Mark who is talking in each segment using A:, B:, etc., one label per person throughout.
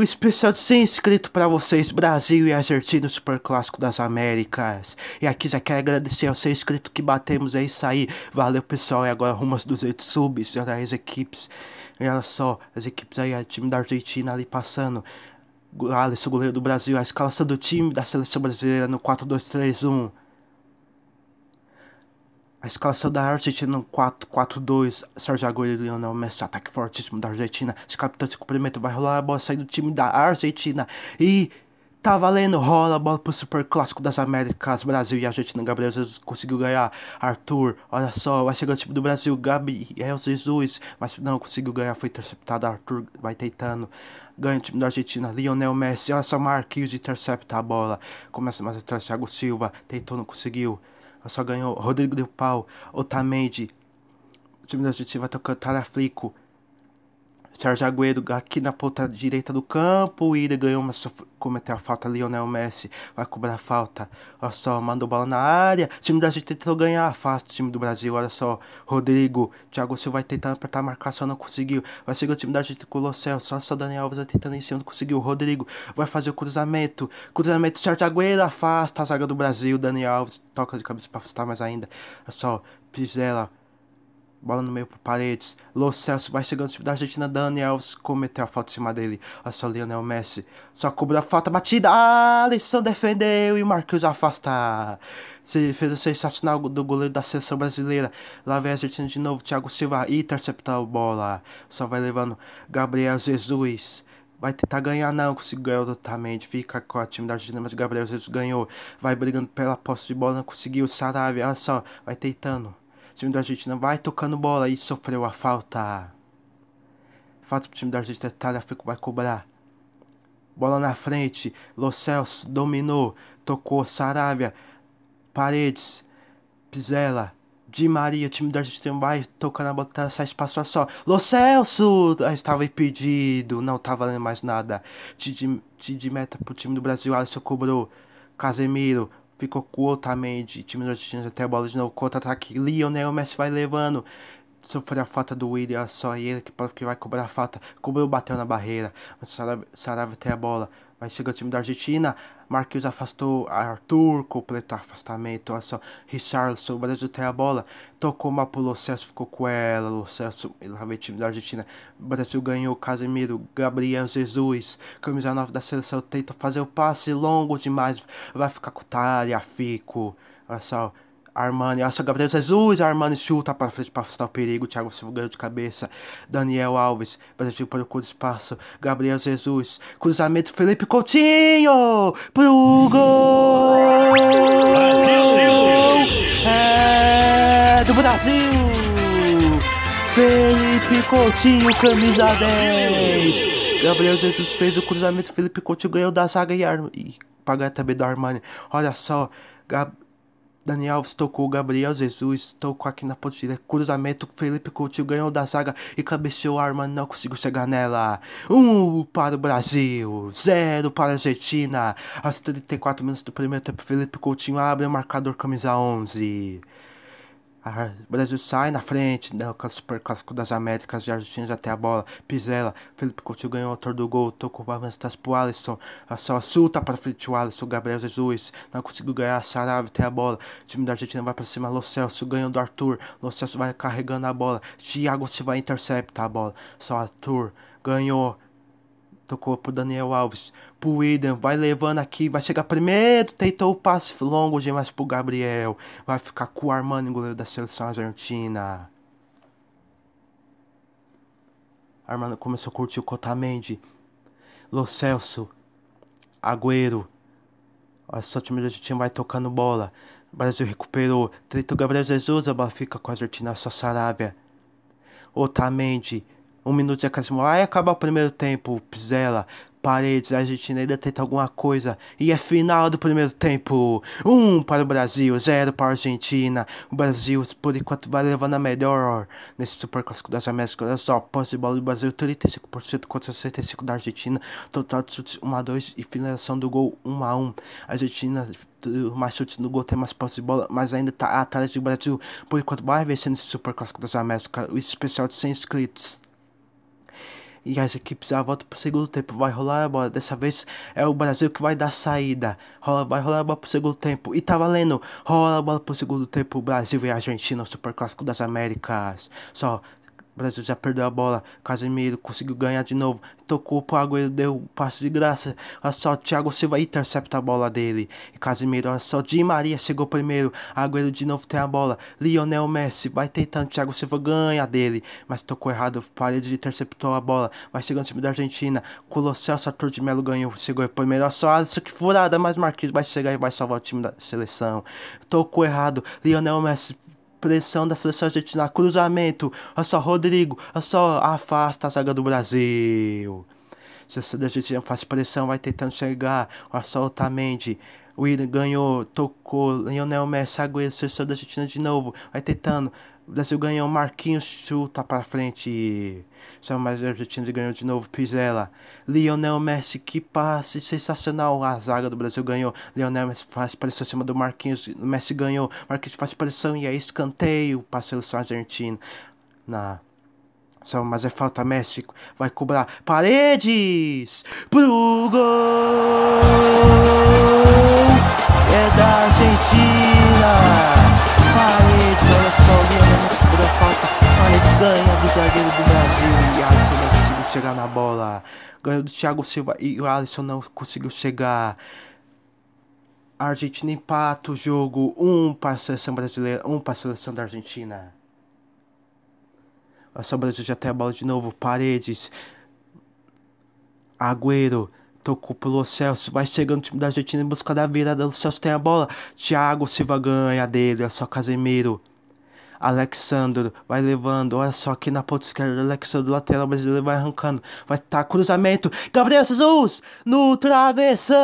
A: um especial de 100 inscritos para vocês, Brasil e Argentina, Super Clássico das Américas. E aqui já quero agradecer aos 100 inscritos que batemos, é isso aí. Valeu, pessoal, e agora rumo aos 200 subs, olha as equipes. olha só, as equipes aí, o time da Argentina ali passando. Alisson, goleiro do Brasil, a escalação do time da seleção brasileira no 4-2-3-1. A escalação da Argentina 4-4-2. Sérgio Agüero e Lionel Messi. Ataque fortíssimo da Argentina. esse capitão se cumprimenta, Vai rolar a bola. Sai do time da Argentina. E... Tá valendo, rola a bola pro Super Clássico das Américas, Brasil e Argentina. Gabriel Jesus conseguiu ganhar. Arthur, olha só, vai chegando o time do Brasil. Gabriel Jesus, mas não conseguiu ganhar, foi interceptado. Arthur vai tentando. Ganha o time da Argentina. Lionel Messi, olha só, Marquinhos intercepta a bola. Começa mais atrás, Thiago Silva, tentou, não conseguiu só ganhou Rodrigo Del Pau, Otamendi, o time da Juventus vai tocar Taraflico, Sérgio Agüero aqui na ponta direita do campo. E ele ganhou, mas cometeu a falta. Lionel Messi vai cobrar a falta. Olha só, mandou bola na área. O time da gente tentou ganhar. Afasta o time do Brasil. Olha só, Rodrigo. Thiago Silva vai tentando apertar a marcação, não conseguiu. Vai seguir o time da gente Colossel. Só só Daniel Alves vai tentando em cima, não conseguiu. Rodrigo vai fazer o cruzamento. Cruzamento, Sérgio Agüero afasta a zaga do Brasil. Daniel Alves toca de cabeça para afastar mais ainda. Olha só, Pizela Bola no meio por Paredes. Lo Celso vai chegando tipo da Argentina. Daniels cometeu a falta em cima dele. Olha só Lionel Messi. Só cobrou a falta batida. Ah, Alisson defendeu e o Marquinhos afasta. Se fez o sensacional do goleiro da seleção brasileira. Lá vem a Argentina de novo. Thiago Silva interceptou a bola. Só vai levando Gabriel Jesus vai tentar ganhar, não conseguiu ganhar totalmente. Fica com a time da Argentina, mas Gabriel Jesus ganhou. Vai brigando pela posse de bola, não conseguiu. Saravia, olha só, vai tentando. O time da Argentina vai tocando bola e sofreu a falta. Falta pro time da Argentina, é Tagliafico vai cobrar. Bola na frente, Los dominou, tocou Saravia, Paredes, Pizela, Di Maria, o time da Argentina vai tocando a bola, tá, sai espaço a só. Los Celso! Ah, estava impedido, não estava tá valendo mais nada. De, de meta pro time do Brasil, Alisson cobrou. Casemiro, Ficou com o Otamendi, tá time do Argentina até a bola de novo, contra-ataque, tá Lionel Messi vai levando. Sofreu a falta do William, é só ele que, que vai cobrar a falta. Cobrou, bateu na barreira. Mas Sarabia tem a bola. Mas chega o time da Argentina, Marquinhos afastou Arthur, completou o afastamento, olha só, Richarlison, o Brasil tem a bola, tocou uma pro Celso, ficou com ela, Lo ele lá vem o time da Argentina, o Brasil ganhou, Casemiro, Gabriel Jesus, camisa 9 da seleção, tenta fazer o passe longo demais, vai ficar com o Tária, Fico, olha só, Armani, acha Gabriel Jesus, Armani chuta tá para frente para afastar o perigo, Thiago Silva ganhou de cabeça, Daniel Alves, Brasil procura espaço, Gabriel Jesus, cruzamento, Felipe Coutinho, pro gol! Brasil! É do Brasil! Felipe Coutinho, camisa 10! Gabriel Jesus fez o cruzamento, Felipe Coutinho ganhou da zaga e, Ar... e pagar também do Armani, olha só, Gabriel Daniel Alves tocou, Gabriel Jesus tocou aqui na pontilha, cruzamento, Felipe Coutinho ganhou da zaga e cabeceou a arma, não conseguiu chegar nela. 1 um para o Brasil, 0 para a Argentina. Aos 34 minutos do primeiro tempo, Felipe Coutinho abre o marcador camisa 11. O Brasil sai na frente, né? O superclássico das Américas e Argentina até a bola. Pizella, Felipe Coutinho ganhou o autor do gol. Tocou para Vantas pro Alisson. A sua para frente o Alisson. Gabriel Jesus não conseguiu ganhar. Sarave até a bola. O time da Argentina vai para cima. Lo Celso ganhou do Arthur. Lo Celso vai carregando a bola. Thiago Silva intercepta a bola. Só Arthur ganhou. Tocou pro Daniel Alves. Pro William, vai levando aqui, vai chegar primeiro. Tentou o passe longo demais pro Gabriel. Vai ficar com o Armani, goleiro da seleção argentina. Armando começou a curtir o Cotamendi. Lo Celso. Agüero. Olha só, o time da Argentina vai tocando bola. O Brasil recuperou. Trito Gabriel Jesus, a bola fica com a Argentina, só Sarávia. Otamendi um minuto de acréscimo. Aí acaba o primeiro tempo, Pizela, Paredes, a Argentina ainda tenta alguma coisa. E é final do primeiro tempo. Um para o Brasil, zero para a Argentina. O Brasil, por enquanto, vai levando a melhor nesse Super Clássico das Américas. Olha só, posse de bola do Brasil, 35% contra 65% da Argentina. Total de chutes 1 a 2 e finalização do gol 1 a 1 A Argentina mais chutes no gol, tem mais posse de bola, mas ainda está atrás do Brasil. Por enquanto, vai vencer nesse Super Clássico das Américas. O especial de 100 inscritos e as equipes já volta para o segundo tempo. Vai rolar a bola. Dessa vez é o Brasil que vai dar saída. Rola, vai rolar a bola para o segundo tempo. E tá valendo. Rola a bola para o segundo tempo. Brasil e Argentina, o Superclássico das Américas. Só Brasil já perdeu a bola. Casemiro conseguiu ganhar de novo. Tocou pro Agüero, deu um passo de graça. Olha só, Thiago Silva intercepta a bola dele. E Casemiro, olha só, Di Maria chegou primeiro. Agüero de novo tem a bola. Lionel Messi vai tentando. Thiago Silva ganha dele. Mas tocou errado. Paredes interceptou a bola. Vai chegando o time da Argentina. Colossal Sator de Melo ganhou. Chegou primeiro. Olha só, isso que furada. Mas Marquinhos vai chegar e vai salvar o time da seleção. Tocou errado. Lionel Messi pressão da seleção argentina. Cruzamento. Olha só, Rodrigo. Olha só, afasta a zaga do Brasil. seleção da Argentina faz pressão, vai tentando chegar. Olha só, Otamendi. O Willian ganhou, tocou. Lionel Messi, Agüero, seleção da Argentina de novo. Vai tentando. O Brasil ganhou, Marquinhos chuta pra frente. São mais Argentina ganhou de novo, Pizela. Lionel Messi, que passe sensacional. A zaga do Brasil ganhou. Lionel Messi faz pressão em cima do Marquinhos. Messi ganhou, Marquinhos faz pressão e é escanteio para a seleção argentina. Na só, mas é falta Messi, vai cobrar paredes pro gol. É da gente. chegar na bola. Ganhou do Thiago Silva e o Alisson não conseguiu chegar. A Argentina empata o jogo. Um para a seleção brasileira, um para a seleção da Argentina. a seleção Brasil já tem a bola de novo. Paredes. Agüero. Tocou pelo Celso. Vai chegando o time da Argentina em busca da virada. O Celso tem a bola. Thiago Silva ganha dele. É só Casemiro. Alexandro vai levando. Olha só aqui na ponta esquerda. Alexandre lateral brasileiro, vai arrancando. Vai estar tá cruzamento. Gabriel Jesus no travessão.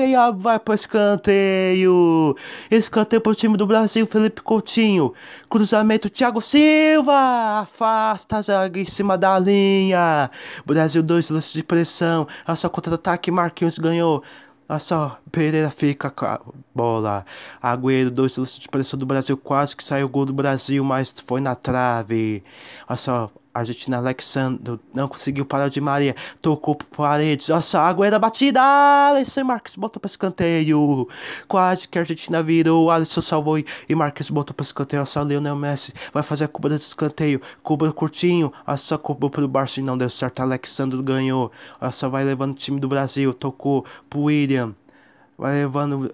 A: E vai para escanteio. Escanteio para o time do Brasil. Felipe Coutinho. Cruzamento. Thiago Silva. Afasta a em cima da linha. Brasil, dois lance de pressão. Olha só contra-ataque. Marquinhos ganhou. Olha só, Pereira fica com a bola. Agüero, dois lances de pressão do Brasil, quase que saiu o gol do Brasil, mas foi na trave. Olha só, Argentina Alexandre não conseguiu parar de Maria. Tocou por paredes. Nossa, a água era batida. Alisson Marques botou para escanteio. Quase que a Argentina virou. Alisson salvou e Marques botou para escanteio. Nossa, Lionel Messi vai fazer a cobra de escanteio. Cobra curtinho. Nossa, cobrou pro Barça e não deu certo. Alexandre ganhou. Nossa, vai levando o time do Brasil. Tocou pro William. Vai levando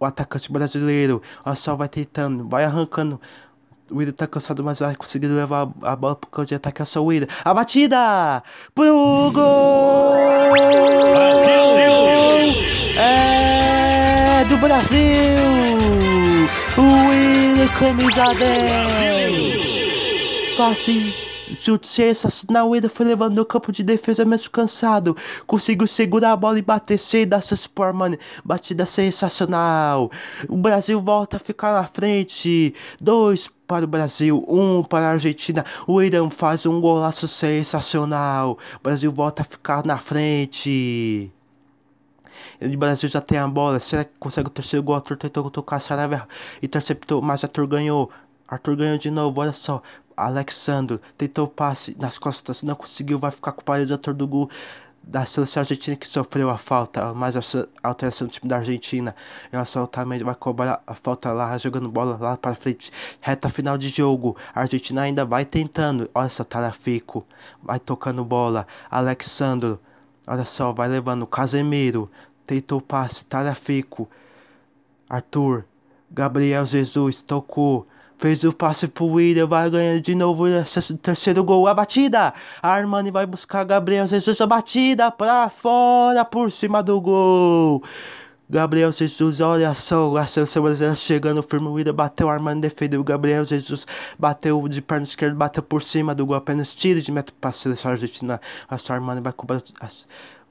A: o atacante brasileiro. Nossa, vai tentando. Vai arrancando o Ida tá cansado, mas vai conseguir levar a bola pro campo de ataque. É só o Ida. A batida! Pro gol! Brasil! É do Brasil! O camisa 10! Passes chute o Sinaueda foi levando o campo de defesa mesmo cansado. Conseguiu segurar a bola e bater sem dar seus por mano. Batida sensacional. O Brasil volta a ficar na frente. Dois para o Brasil, um para a Argentina. O Irã faz um golaço sensacional. O Brasil volta a ficar na frente. O Brasil já tem a bola. Será que consegue o terceiro gol? Arthur tentou tocar a Sarabia. Interceptou, mas Arthur ganhou. Arthur ganhou de novo, olha só. Alexandro tentou passe nas costas, não conseguiu, vai ficar com o paredão do gol da seleção argentina que sofreu a falta, mais a alteração do time da Argentina. E o assaltamento vai cobrar a falta lá, jogando bola lá para frente. Reta final de jogo, a Argentina ainda vai tentando. Olha só, Tarafico, vai tocando bola. Alexandro, olha só, vai levando. Casemiro, tentou passe, Tarafico. Arthur, Gabriel Jesus, tocou. Fez o passe pro William, vai ganhar de novo esse terceiro gol. A batida! Armani vai buscar Gabriel Jesus. A batida pra fora, por cima do gol. Gabriel Jesus, olha só, a seleção brasileira chegando firme, o William bateu, Armani defendeu, Gabriel Jesus bateu de perna esquerda, bateu por cima do gol, apenas tiro de meta para a seleção argentina, a sua Armani vai cobrar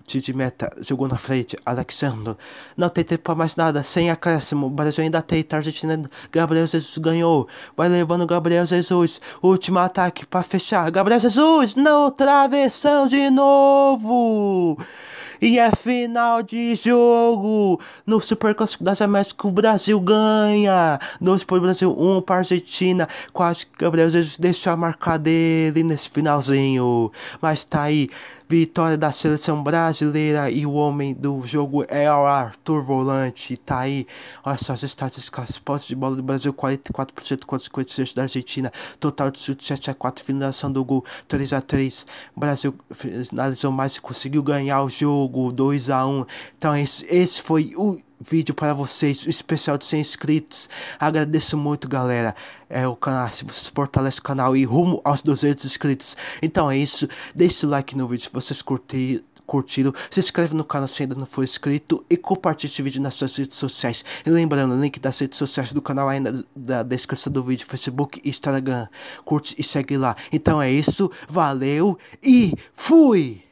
A: chute de meta, jogou na frente, Alexandre. Não tem tempo para mais nada, sem acréscimo, Brasil ainda tenta, Argentina, Gabriel Jesus ganhou. Vai levando Gabriel Jesus, último ataque para fechar, Gabriel Jesus, não, travessão de novo. E é final de jogo, no Super Clássico das Américas, o Brasil ganha. Dois para o Brasil, um para a Argentina, quase Gabriel Jesus deixou a marca dele nesse finalzinho, mas tá aí. Vitória da seleção brasileira e o homem do jogo é o Arthur Volante. Tá aí, olha só as estatísticas: posse de bola do Brasil 44% contra 56% da Argentina, total de chute 7 a 4 finalização do gol 3 a 3 o Brasil finalizou mais e conseguiu ganhar o jogo 2 a 1 Então, esse, esse foi o vídeo para vocês, o especial de 100 inscritos. Agradeço muito, galera. É o canal, se vocês fortalece o canal e rumo aos 200 inscritos. Então é isso. Deixe o like no vídeo se vocês curtiram. Se inscreve no canal se ainda não for inscrito e compartilhe esse vídeo nas suas redes sociais. E lembrando, o link das redes sociais do canal ainda é da descrição do vídeo, Facebook e Instagram. Curte e segue lá. Então é isso. Valeu e fui!